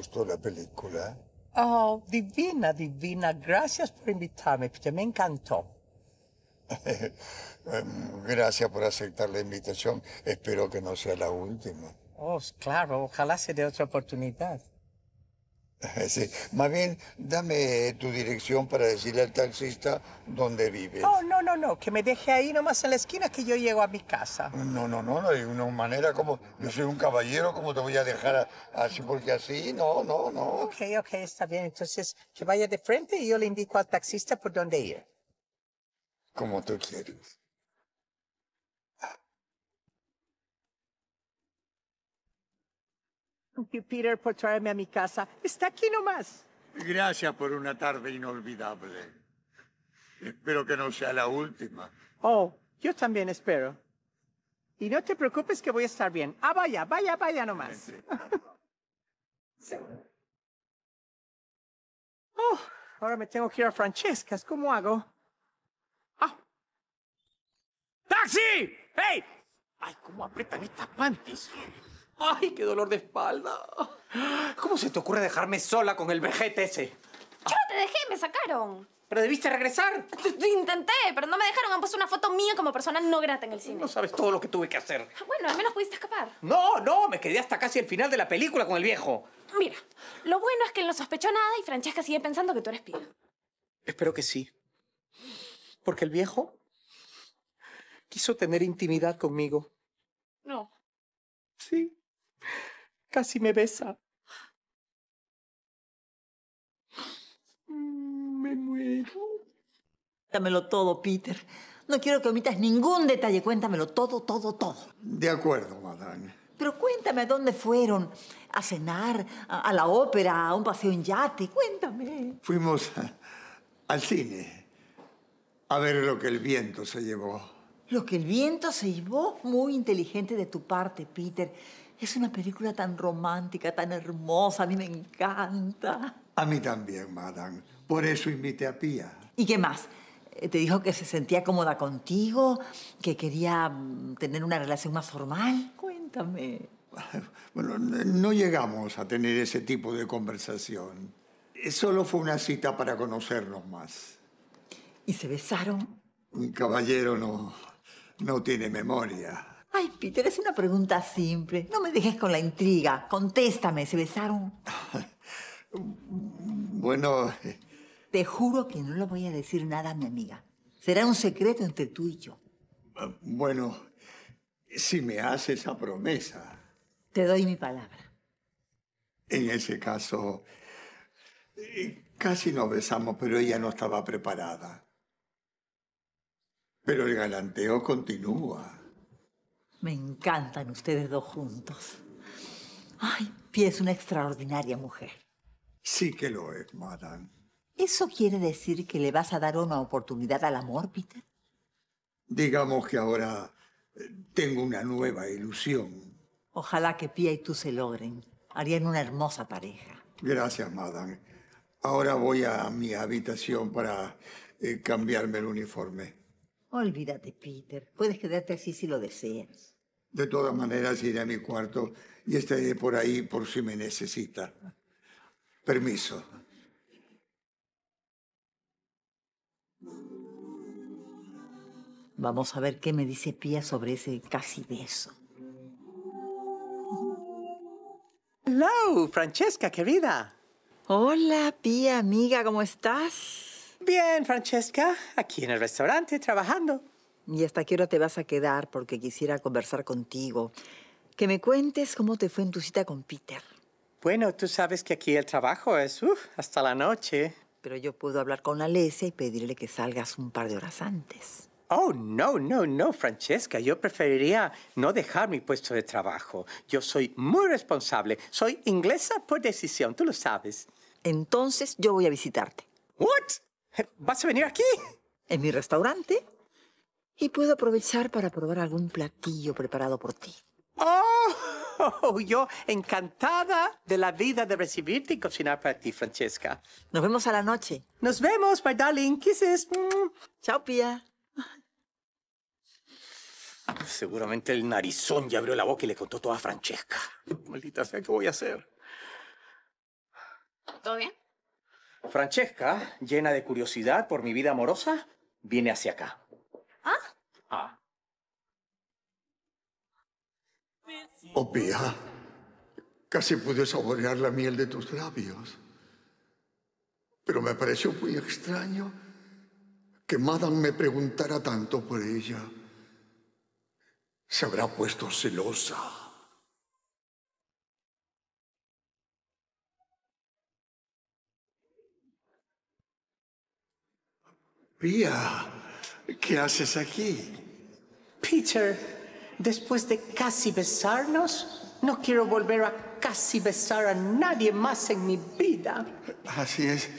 gustó la película? Oh, divina, divina. Gracias por invitarme, porque Me encantó. Em, gracias por aceptar la invitación. Espero que no sea la última. Oh, claro. Ojalá se dé otra oportunidad. Sí. Más bien, dame tu dirección para decirle al taxista dónde vives. No, no, no, no, que me deje ahí nomás en la esquina que yo llego a mi casa. No, no, no, no hay una manera como... Yo soy un caballero, ¿cómo te voy a dejar así? Porque así, no, no, no. Ok, ok, está bien. Entonces, que vaya de frente y yo le indico al taxista por dónde ir. Como tú quieres. Peter por traerme a mi casa. Está aquí nomás. Gracias por una tarde inolvidable. Espero que no sea la última. Oh, yo también espero. Y no te preocupes que voy a estar bien. Ah, vaya, vaya, vaya nomás. Oh, ahora me tengo que ir a Francesca's. ¿Cómo hago? ¡Ah! ¡Taxi! ¡Hey! ¡Ay, cómo aprietan estas panties! ¡Ay, qué dolor de espalda! ¿Cómo se te ocurre dejarme sola con el vejete ese? Yo no te dejé, me sacaron. Pero debiste regresar. Intenté, pero no me dejaron. Han puesto una foto mía como persona no grata en el cine. No sabes todo lo que tuve que hacer. Bueno, al menos pudiste escapar. No, no, me quedé hasta casi el final de la película con el viejo. Mira, lo bueno es que él no sospechó nada y Francesca sigue pensando que tú eres pía. Espero que sí. Porque el viejo quiso tener intimidad conmigo. No. Sí. Casi me besa. Mm, me muero. Cuéntamelo todo, Peter. No quiero que omitas ningún detalle. Cuéntamelo todo, todo, todo. De acuerdo, madame. Pero cuéntame a dónde fueron. A cenar, a, la ópera, a un paseo en yate. Cuéntame. Fuimos al cine. A ver lo que el viento se llevó. Lo que el viento se llevó, muy inteligente de tu parte, Peter. Es una película tan romántica, tan hermosa, a mí me encanta. A mí también, madame. Por eso invité a Pía. ¿Y qué más? Eh, ¿Te dijo que se sentía cómoda contigo? ¿Que quería mm, tener una relación más formal? Cuéntame. Bueno, no llegamos a tener ese tipo de conversación. Solo fue una cita para conocernos más. ¿Y se besaron? Un caballero no, no tiene memoria. Ay, Peter, es una pregunta simple. No me dejes con la intriga. Contéstame, ¿se besaron? bueno... Te juro que no lo voy a decir nada a mi amiga. Será un secreto entre tú y yo. Ah, bueno, si me haces esa promesa. Te doy mi palabra. En ese caso, eh, casi nos besamos, pero ella no estaba preparada. Pero el galanteo continúa. Me encantan ustedes dos juntos. Ay, Pia es una extraordinaria mujer. Sí que lo es, madame. ¿Eso quiere decir que le vas a dar una oportunidad al amor, Peter? Digamos que ahora eh, tengo una nueva ilusión. Ojalá que Pia y tú se logren. Harían una hermosa pareja. Gracias, madame. Ahora voy a mi habitación para eh, cambiarme el uniforme. Olvídate, Peter. Puedes quedarte así si lo deseas. De todas maneras, iré a mi cuarto y estaré por ahí por si me necesita. Permiso. Vamos a ver qué me dice Pía sobre ese casi beso. ¡Hola, Francesca, querida. Hola, Pía, amiga, ¿cómo estás? Bien, Francesca, aquí en el restaurante trabajando. ¿Y hasta qué hora te vas a quedar? Porque quisiera conversar contigo. Que me cuentes cómo te fue en tu cita con Peter. Bueno, tú sabes que aquí el trabajo es hasta la noche. Pero yo puedo hablar con Alesia y pedirle que salgas un par de horas antes. Oh, no, no, no, Francesca. Yo preferiría no dejar mi puesto de trabajo. Yo soy muy responsable. Soy inglesa por decisión, tú lo sabes. Entonces yo voy a visitarte. ¿What? ¿Vas a venir aquí? ¿En mi restaurante? Y puedo aprovechar para probar algún platillo preparado por ti. ¡Oh! Yo encantada de la vida de recibirte y cocinar para ti, Francesca. Nos vemos a la noche. Nos vemos, my darling. Kisses. Mm. Chao, Pia. Seguramente el narizón ya abrió la boca y le contó todo a Francesca. Maldita sea, ¿qué voy a hacer? ¿Todo bien? Francesca, llena de curiosidad por mi vida amorosa, viene hacia acá. Oh, Pia, casi pude saborear la miel de tus labios. Pero me pareció muy extraño que Madame me preguntara tanto por ella. Se habrá puesto celosa. Pia, ¿qué haces aquí? Peter, Después de casi besarnos, no quiero volver a casi besar a nadie más en mi vida. Así es.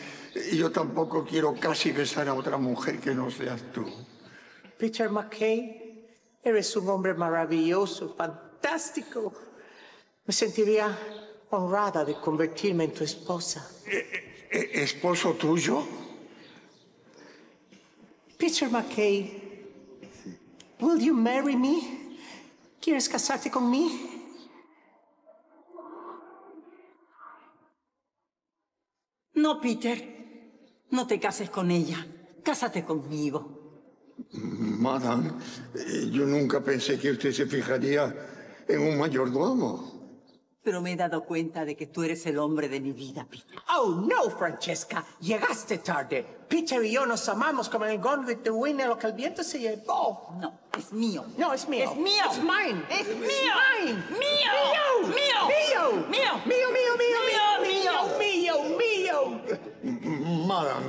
Y Yo tampoco quiero casi besar a otra mujer que no seas tú. Peter McKay, eres un hombre maravilloso, fantástico. Me sentiría honrada de convertirme en tu esposa. ¿E, e, e esposo tuyo? Peter McKay, will you marry me? ¿Quieres casarte con mí? No, Peter. No te cases con ella. Cásate conmigo. Madame, eh, yo nunca pensé que usted se fijaría en un mayordomo. Pero me he dado cuenta de que tú eres el hombre de mi vida, Peter. Oh, no, Francesca. Llegaste tarde. Peter y yo nos amamos como en el Gone with the lo que el viento se llevó. No, es mío. No, es mío. Es mío. Es mío! Es mío. Es mine. Mío. Mío. Mío. Mío. Mío. Mío, mío, mío. Mío, mío, mío. mío. Madame,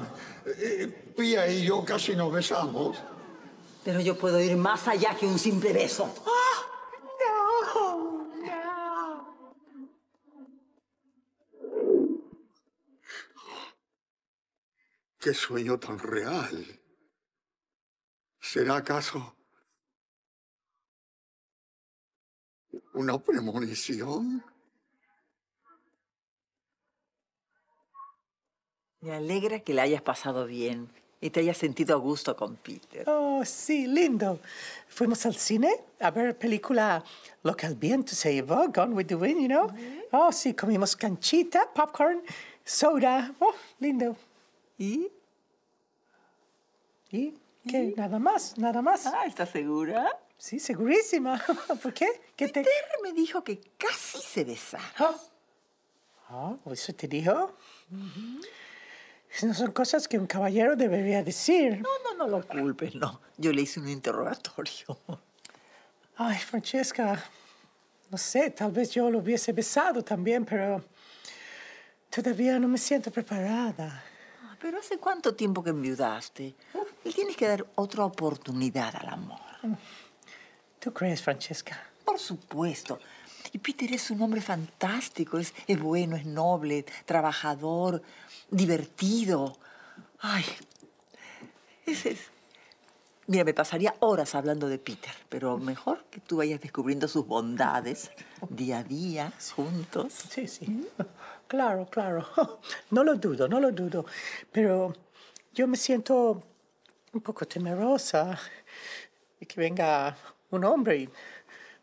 eh, Pia y yo casi nos besamos. Pero yo puedo ir más allá que un simple beso. Ah, Qué sueño tan real. ¿Será acaso una premonición? Me alegra que la hayas pasado bien y te hayas sentido a gusto con Peter. Oh, sí, lindo. Fuimos al cine a ver película Local que to viento se Gone with the Wind, you know. Oh, sí, comimos canchita, popcorn, soda. Oh, lindo. ¿Y? ¿Y? ¿Qué? Nada más, nada más. Ah, ¿estás segura? Sí, segurísima. ¿Por qué? ¿Qué me dijo que casi se besaron. ¿Ah? ah ¿Eso te dijo? Uh No son cosas que un caballero debería decir. No, no, no lo culpes, no. Yo le hice un interrogatorio. Ay, Francesca, no sé, tal vez yo lo hubiese besado también, pero todavía no me siento preparada. Pero ¿hace cuánto tiempo que enviudaste? Y tienes que dar otra oportunidad al amor. ¿Tú crees, Francesca? Por supuesto. Y Peter es un hombre fantástico, es, es bueno, es noble, trabajador, divertido. Ay, ese es Mira, me pasaría horas hablando de Peter, pero mejor que tú vayas descubriendo sus bondades día a día, juntos. Sí, sí. Claro, claro. No lo dudo, no lo dudo. Pero yo me siento un poco temerosa de que venga un hombre y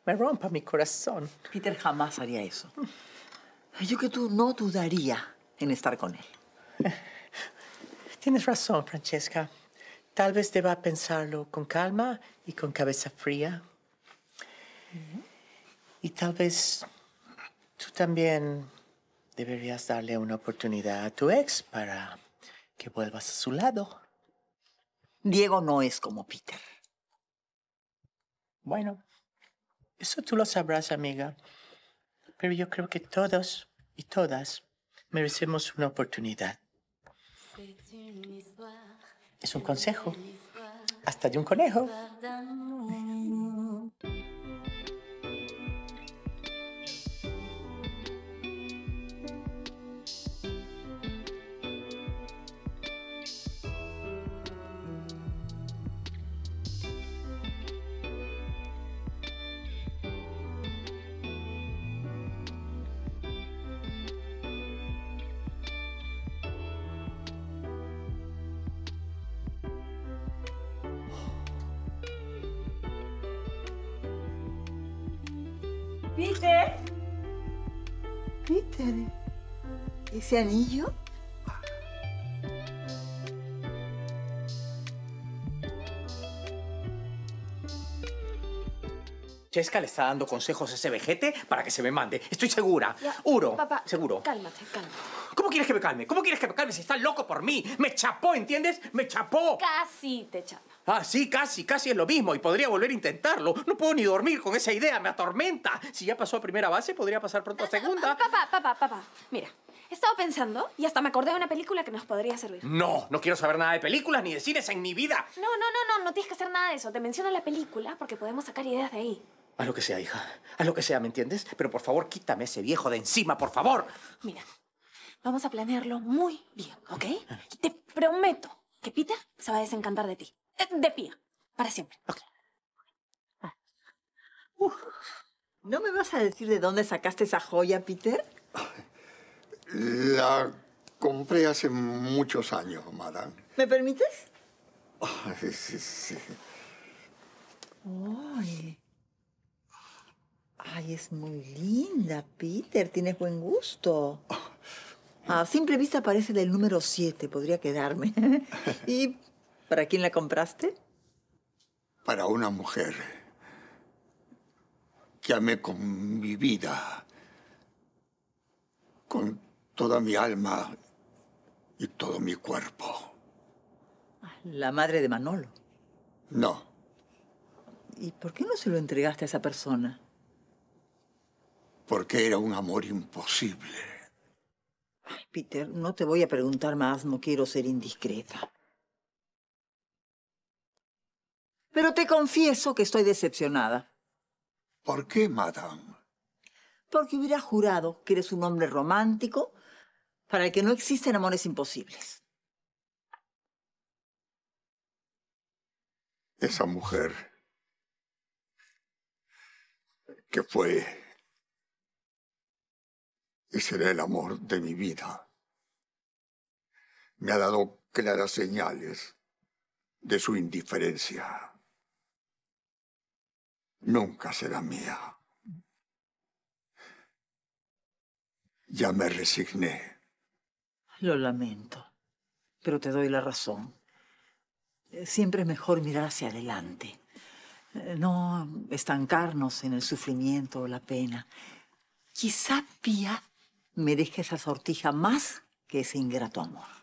me rompa mi corazón. Peter jamás haría eso. Yo que tú no dudaría en estar con él. Tienes razón, Francesca. Tal vez deba pensarlo con calma y con cabeza fría. Y tal vez tú también deberías darle una oportunidad a tu ex para que vuelvas a su lado. Diego no es como Peter. Bueno, eso tú lo sabrás, amiga. Pero yo creo que todos y todas merecemos una oportunidad. Es un consejo, hasta de un conejo. Este ese, anillo? Chesca le está dando consejos a ese vejete para que se me mande. Estoy segura. Uro. Papá, seguro. Cálmate, cálmate. ¿Cómo quieres que me calme? ¿Cómo quieres que me calme si estás loco por mí? Me chapó, ¿entiendes? Me chapó. Casi te chapó. Ah, sí, casi, casi es lo mismo y podría volver a intentarlo. No puedo ni dormir con esa idea, me atormenta. Si ya pasó a primera base, podría pasar pronto a ah, segunda. Ah, papá, papá, papá, mira. He estado pensando y hasta me acordé de una película que nos podría servir. No, no quiero saber nada de películas ni de cines en mi vida. No, no, no, no, no tienes que hacer nada de eso. Te menciono la película porque podemos sacar ideas de ahí. A lo que sea, hija. A lo que sea, ¿me entiendes? Pero por favor, quítame ese viejo de encima, por favor. Mira, vamos a planearlo muy bien, ¿ok? Y te prometo que Peter se va a desencantar de ti de pie. para siempre. Ah. ¿No me vas a decir de dónde sacaste esa joya, Peter? La compré hace muchos años, madame. ¿Me permites? sí, sí, sí. Ay. Ay, es muy linda, Peter. Tienes buen gusto. Ah. A simple vista parece del número 7, podría quedarme. y ¿Para quién la compraste? Para una mujer que amé con mi vida, con toda mi alma y todo mi cuerpo. Ah, ¿La madre de Manolo? No. ¿Y por qué no se lo entregaste a esa persona? Porque era un amor imposible. Ay, Peter, no te voy a preguntar más, no quiero ser indiscreta. Pero te confieso que estoy decepcionada. ¿Por qué, madame? Porque hubiera jurado que eres un hombre romántico para el que no existen amores imposibles. Esa mujer que fue y será el amor de mi vida me ha dado claras señales de su indiferencia nunca será mía. Ya me resigné. Lo lamento, pero te doy la razón. Eh, siempre es mejor mirar hacia adelante, eh, no estancarnos en el sufrimiento o la pena. Quizá Pía merezca esa sortija más que ese ingrato amor.